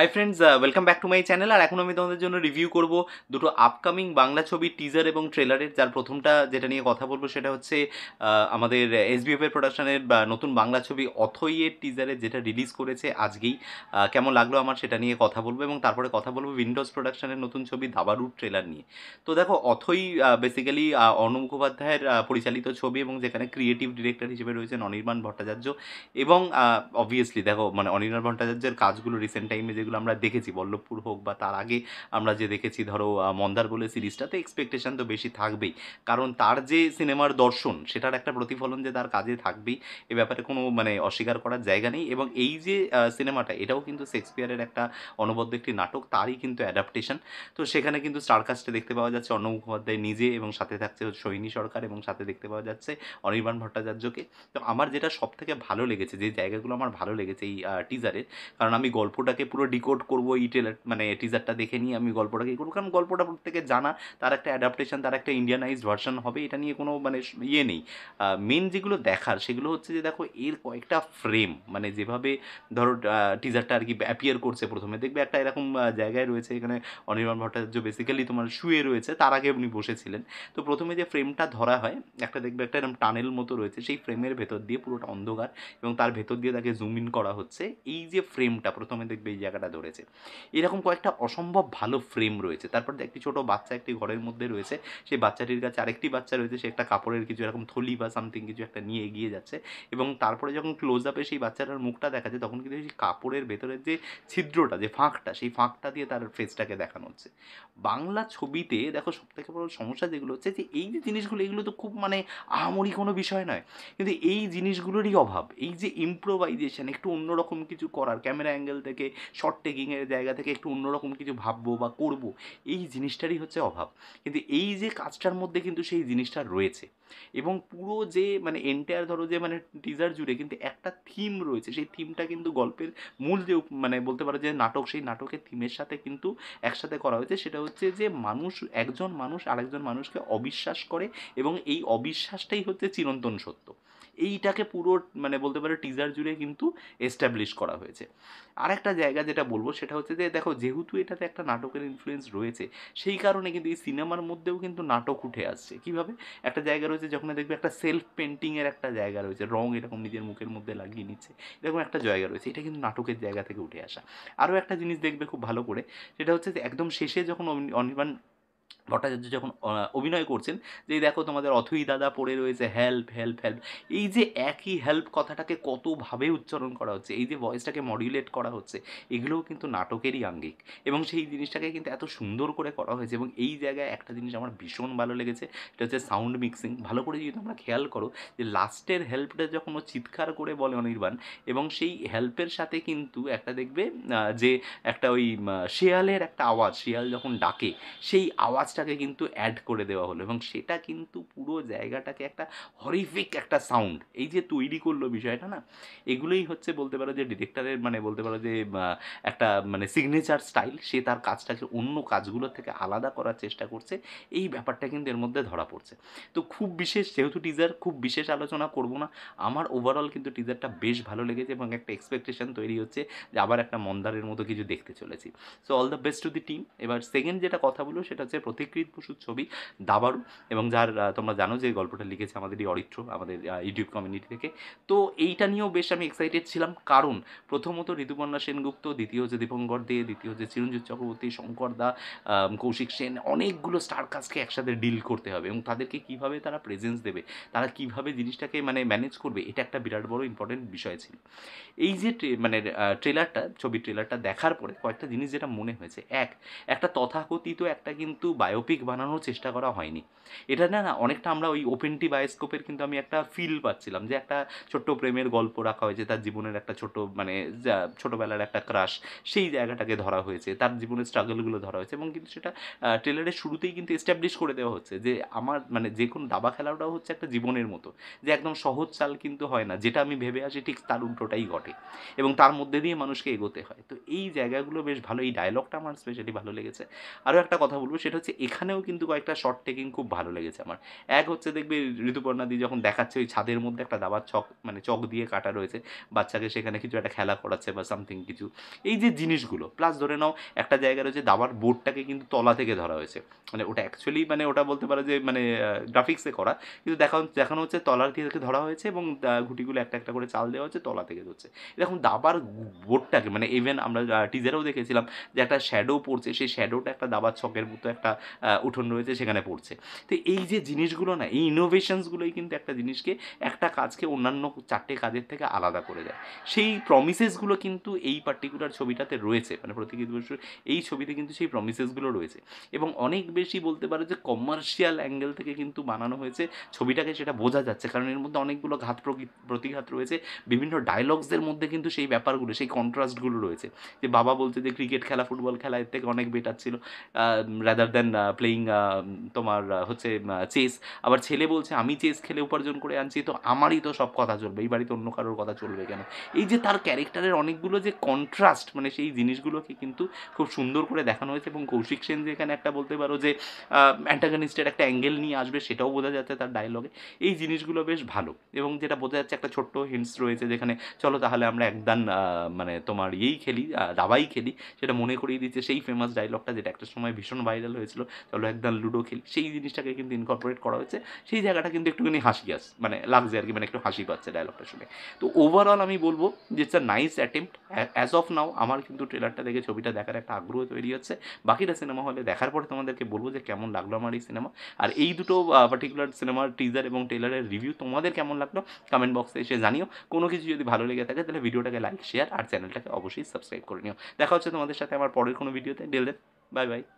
high friends welcome back to my channel আর এখন আমি তোমাদের জন্য রিভিউ করব দুটো আপকামিং বাংলা ছবি টিজার এবং ট্রেলারের যার প্রথমটা যেটা নিয়ে কথা বলবো সেটা হচ্ছে আমাদের এফের প্রোডাকশনের নতুন বাংলা ছবি অথইয়ের টিজারে যেটা রিলিজ করেছে আজকেই কেমন লাগলো আমার সেটা নিয়ে কথা বলবো এবং তারপরে কথা বলবো উইন্ডোজ প্রোডাকশনের নতুন ছবি দাবারুর ট্রেলার নিয়ে তো দেখো অথই বেসিক্যালি অর্ণ মুখোপাধ্যায়ের পরিচালিত ছবি এবং যেখানে ক্রিয়েটিভ ডিরেক্টর হিসেবে রয়েছেন অনির্বাণ ভট্টাচার্য এবং অবভিয়াসলি দেখো মানে অনির্বাণ ভট্টাচার্যের কাজগুলো রিসেন্ট টাইমে যে যেগুলো আমরা দেখেছি বল্লভপুর হোক বা তার আগে আমরা যে দেখেছি ধরো মন্দার বলে সিরিজটাতে এক্সপেকটেশান তো বেশি থাকবেই কারণ তার যে সিনেমার দর্শন সেটার একটা প্রতিফলন যে তার কাজে থাকবেই এ ব্যাপারে কোনো মানে অস্বীকার করার জায়গা নেই এবং এই যে সিনেমাটা এটাও কিন্তু শেক্সপিয়ারের একটা অনবদ্য একটি নাটক তারই কিন্তু অ্যাডাপ্টেশন তো সেখানে কিন্তু স্টারকাস্টে দেখতে পাওয়া যাচ্ছে অর্ণ মুখোপাধ্যায় নিজে এবং সাথে থাকছে সৈনী সরকার এবং সাথে দেখতে পাওয়া যাচ্ছে অনির্বাণ ভট্টাচার্যকে তো আমার যেটা সব থেকে ভালো লেগেছে যে জায়গাগুলো আমার ভালো লেগেছে এই টিজারের কারণ আমি গল্পটাকে পুরো ডিকোড করবো এই ট্রেলার মানে টিজারটা দেখে নিয়ে আমি গল্পটাকে করবো কারণ গল্পটা প্রত্যেকে জানা তার একটা অ্যাডাপ্টেশন তার একটা ইন্ডিয়ানাইজড ভার্সন হবে এটা নিয়ে কোনো মানে ইয়ে নেই মেন যেগুলো দেখার সেগুলো হচ্ছে যে দেখো এর কয়েকটা ফ্রেম মানে যেভাবে ধরো টিজারটা আর কি অ্যাপিয়ার করছে প্রথমে দেখবে একটা এরকম জায়গায় রয়েছে এখানে অনির্বাণ ভট্টাচার্য বেসিক্যালি তোমার শুয়ে রয়েছে তার আগে উনি বসেছিলেন তো প্রথমে যে ফ্রেমটা ধরা হয় একটা দেখবে একটা এরকম টানেল মতো রয়েছে সেই ফ্রেমের ভেতর দিয়ে পুরোটা অন্ধকার এবং তার ভেতর দিয়ে তাকে জুম ইন করা হচ্ছে এই যে ফ্রেমটা প্রথমে দেখবে এই জায়গাটা টাকাটা ধরেছে এরকম কয়েকটা অসম্ভব ভালো ফ্রেম রয়েছে তারপর একটি ছোট বাচ্চা একটি ঘরের মধ্যে রয়েছে সেই বাচ্চাটির কাছে আরেকটি বাচ্চা রয়েছে সে একটা কাপড়ের কিছু এরকম থলি বা সামথিং কিছু একটা নিয়ে এগিয়ে যাচ্ছে এবং তারপরে যখন ক্লোজ আপে সেই বাচ্চাটার মুখটা দেখা যায় তখন কিন্তু সেই কাপড়ের ভেতরের যে ছিদ্রটা যে ফাঁকটা সেই ফাঁকটা দিয়ে তার ফেসটাকে দেখানো হচ্ছে বাংলা ছবিতে দেখো সবথেকে বড় সমস্যা যেগুলো হচ্ছে যে এই যে জিনিসগুলো এগুলো তো খুব মানে আহামরি কোনো বিষয় নয় কিন্তু এই জিনিসগুলোরই অভাব এই যে ইম্প্রোভাইজেশন একটু অন্যরকম কিছু করার ক্যামেরা অ্যাঙ্গেল থেকে শর্ট টেকিংয়ের জায়গা থেকে একটু অন্যরকম কিছু ভাববো বা করব এই জিনিসটারই হচ্ছে অভাব কিন্তু এই যে কাজটার মধ্যে কিন্তু সেই জিনিসটা রয়েছে এবং পুরো যে মানে এন্টায়ার ধরো যে মানে টিজার জুড়ে কিন্তু একটা থিম রয়েছে সেই থিমটা কিন্তু গল্পের মূল যে মানে বলতে পারো যে নাটক সেই নাটকের থিমের সাথে কিন্তু একসাথে করা হয়েছে সেটা হচ্ছে যে মানুষ একজন মানুষ আরেকজন মানুষকে অবিশ্বাস করে এবং এই অবিশ্বাসটাই হচ্ছে চিরন্তন সত্য এইটাকে পুরো মানে বলতে পারে টিজার জুড়ে কিন্তু এস্টাবলিশ করা হয়েছে আর একটা জায়গা যেটা বলবো সেটা হচ্ছে যে দেখো যেহেতু এটাতে একটা নাটকের ইনফ্লুয়েন্স রয়েছে সেই কারণে কিন্তু এই সিনেমার মধ্যেও কিন্তু নাটক উঠে আসছে কীভাবে একটা জায়গা রয়েছে যখন দেখবে একটা সেলফ পেন্টিংয়ের একটা জায়গা রয়েছে রং এরকম নিজের মুখের মধ্যে লাগিয়ে নিচ্ছে এরকম একটা জায়গা রয়েছে এটা কিন্তু নাটকের জায়গা থেকে উঠে আসা আরও একটা জিনিস দেখবে খুব ভালো করে সেটা হচ্ছে যে একদম শেষে যখন অনির্বাণ ভট্টাচার্য যখন অভিনয় করছেন যে দেখো তোমাদের অথই দাদা পড়ে রয়েছে হেল্প হেল্প হেল্প এই যে একই হেল্প কথাটাকে কতভাবে উচ্চারণ করা হচ্ছে এই যে ভয়েসটাকে মডিউলেট করা হচ্ছে এগুলোও কিন্তু নাটকেরই আঙ্গিক এবং সেই জিনিসটাকে কিন্তু এত সুন্দর করে করা হয়েছে এবং এই জায়গায় একটা জিনিস আমার ভীষণ ভালো লেগেছে এটা হচ্ছে সাউন্ড মিক্সিং ভালো করে যদি তোমরা খেয়াল করো যে লাস্টের হেল্পটা যখন ও চিৎকার করে বলে অনির্বাণ এবং সেই হেল্পের সাথে কিন্তু একটা দেখবে যে একটা ওই শেয়ালের একটা আওয়াজ শেয়াল যখন ডাকে সেই আওয়াজ আওয়াজটাকে কিন্তু অ্যাড করে দেওয়া হলো এবং সেটা কিন্তু পুরো জায়গাটাকে একটা হরিফিক একটা সাউন্ড এই যে তৈরি করলো বিষয়টা না এগুলোই হচ্ছে বলতে পারো যে ডিরেক্টরের মানে বলতে পারো যে একটা মানে সিগনেচার স্টাইল সে তার কাজটাকে অন্য কাজগুলোর থেকে আলাদা করার চেষ্টা করছে এই ব্যাপারটা কিন্তু এর মধ্যে ধরা পড়ছে তো খুব বিশেষ যেহেতু টিজার খুব বিশেষ আলোচনা করব না আমার ওভারঅল কিন্তু টিজারটা বেশ ভালো লেগেছে এবং একটা এক্সপেকটেশন তৈরি হচ্ছে যে আবার একটা মন্দারের মতো কিছু দেখতে চলেছি so all the best to the team এবার সেকেন্ড যেটা কথা বলবো সেটা হচ্ছে প্রতিকৃত বসুর ছবি দাবারু এবং যার তোমরা জানো যে গল্পটা লিখেছে আমাদেরই অরিত্র আমাদের ইউটিউব কমিউনিটি থেকে তো এইটা নিয়েও বেশ আমি এক্সাইটেড ছিলাম কারণ প্রথমত ঋতুপর্ণা সেনগুপ্ত দ্বিতীয় হচ্ছে দীপঙ্কর দে দ্বিতীয় যে চিরঞ্জিত চক্রবর্তী শঙ্কর দা কৌশিক সেন অনেকগুলো স্টার কাজকে একসাথে ডিল করতে হবে এবং তাদেরকে কিভাবে তারা প্রেজেন্স দেবে তারা কিভাবে জিনিসটাকে মানে ম্যানেজ করবে এটা একটা বিরাট বড় ইম্পর্টেন্ট বিষয় ছিল এই যে মানে ট্রেলারটা ছবি ট্রেলারটা দেখার পরে কয়েকটা জিনিস যেটা মনে হয়েছে এক একটা তথাকথিত একটা কিন্তু বায়োপিক বানানোর চেষ্টা করা হয়নি এটা না না অনেকটা আমরা ওই ওপেনটি বায়োস্কোপের কিন্তু আমি একটা ফিল পাচ্ছিলাম যে একটা ছোট্ট প্রেমের গল্প রাখা হয়েছে তার জীবনের একটা ছোট মানে ছোটোবেলার একটা ক্রাশ সেই জায়গাটাকে ধরা হয়েছে তার জীবনের স্ট্রাগলগুলো ধরা হয়েছে এবং কিন্তু সেটা ট্রেলারের শুরুতেই কিন্তু এস্টাবলিশ করে দেওয়া হচ্ছে যে আমার মানে যে কোনো দাবা খেলাটাও হচ্ছে একটা জীবনের মতো যে একদম সহজ চাল কিন্তু হয় না যেটা আমি ভেবে আসি ঠিক তার উল্টোটাই ঘটে এবং তার মধ্যে দিয়ে মানুষকে এগোতে হয় তো এই জায়গাগুলো বেশ ভালো এই ডায়লগটা আমার স্পেশালি ভালো লেগেছে আরও একটা কথা বলবো সেটা হচ্ছে লাগছে এখানেও কিন্তু কয়েকটা শর্ট টেকিং খুব ভালো লেগেছে আমার এক হচ্ছে দেখবে ঋতুপর্ণা যখন দেখাচ্ছে ওই ছাদের মধ্যে একটা দাবার চক মানে চক দিয়ে কাটা রয়েছে বাচ্চাকে সেখানে কিছু একটা খেলা করাচ্ছে বা সামথিং কিছু এই যে জিনিসগুলো প্লাস ধরে নাও একটা জায়গা রয়েছে দাবার বোর্ডটাকে কিন্তু তলা থেকে ধরা হয়েছে মানে ওটা অ্যাকচুয়ালি মানে ওটা বলতে পারো যে মানে গ্রাফিক্সে করা কিন্তু দেখা দেখানো হচ্ছে তলার থেকে ধরা হয়েছে এবং ঘুটিগুলো একটা একটা করে চাল দেওয়া হচ্ছে তলা থেকে ধরছে এরকম দাবার বোর্ডটাকে মানে ইভেন আমরা টিজারেও দেখেছিলাম যে একটা শ্যাডো পড়ছে সেই শ্যাডোটা একটা দাবার ছকের মতো একটা উঠোন রয়েছে সেখানে পড়ছে তো এই যে জিনিসগুলো না এই ইনোভেশনসগুলোই কিন্তু একটা জিনিসকে একটা কাজকে অন্যান্য চারটে কাজের থেকে আলাদা করে দেয় সেই প্রমিসেসগুলো কিন্তু এই পার্টিকুলার ছবিটাতে রয়েছে মানে প্রতীকী দিবস এই ছবিতে কিন্তু সেই প্রমিসেসগুলো রয়েছে এবং অনেক বেশি বলতে পারে যে কমার্শিয়াল অ্যাঙ্গেল থেকে কিন্তু বানানো হয়েছে ছবিটাকে সেটা বোঝা যাচ্ছে কারণ এর মধ্যে অনেকগুলো ঘাত প্রতিঘাত রয়েছে বিভিন্ন ডায়লগসদের মধ্যে কিন্তু সেই ব্যাপারগুলো সেই কন্ট্রাস্টগুলো রয়েছে যে বাবা বলছে যে ক্রিকেট খেলা ফুটবল খেলা এর থেকে অনেক বেটার ছিল rather than playing uh, um, তোমার uh, হচ্ছে চেস uh, আবার ছেলে বলছে আমি চেস খেলে উপার্জন করে আনছি তো আমারই তো সব কথা চলবে এই বাড়িতে অন্য কারোর কথা চলবে কেন এই যে তার ক্যারেক্টারের অনেকগুলো যে কন্ট্রাস্ট মানে সেই জিনিসগুলোকে কিন্তু খুব সুন্দর করে দেখানো হয়েছে এবং কৌশিক সেন যে এখানে একটা বলতে পারো যে অ্যান্টাগনিস্টের একটা অ্যাঙ্গেল নিয়ে আসবে সেটাও বোঝা যাচ্ছে তার ডায়লগে এই জিনিসগুলো বেশ ভালো এবং যেটা বোঝা যাচ্ছে একটা ছোট্ট হিন্টস রয়েছে যেখানে চলো তাহলে আমরা একদান মানে তোমার ইয়েই খেলি দাবাই খেলি সেটা মনে করিয়ে দিচ্ছে সেই ফেমাস ডায়লগটা যেটা একটা সময় ভীষণ ভাইরাল হয়েছে হয়েছিল চলো একদম লুডো খেলি সেই জিনিসটাকে কিন্তু ইনকর্পোরেট করা হয়েছে সেই জায়গাটা কিন্তু একটুখানি হাসি আস মানে লাগছে আর কি মানে একটু হাসি পাচ্ছে ডায়লগটা শুনে তো ওভারঅল আমি বলবো যে it's a nice attempt as of now আমার কিন্তু ট্রেলারটা দেখে ছবিটা দেখার একটা আগ্রহ তৈরি হচ্ছে বাকিটা সিনেমা হলে দেখার পরে তোমাদেরকে বলবো যে কেমন লাগলো আমার এই সিনেমা আর এই দুটো পার্টিকুলার সিনেমার টিজার এবং ট্রেলারের রিভিউ তোমাদের কেমন লাগলো কমেন্ট বক্সে এসে জানিও কোনো কিছু যদি ভালো লেগে থাকে তাহলে ভিডিওটাকে লাইক শেয়ার আর চ্যানেলটাকে অবশ্যই সাবস্ক্রাইব করে নিও দেখা হচ্ছে তোমাদের সাথে আমার পরের কোনো ভিডিওতে ডেল বাই বাই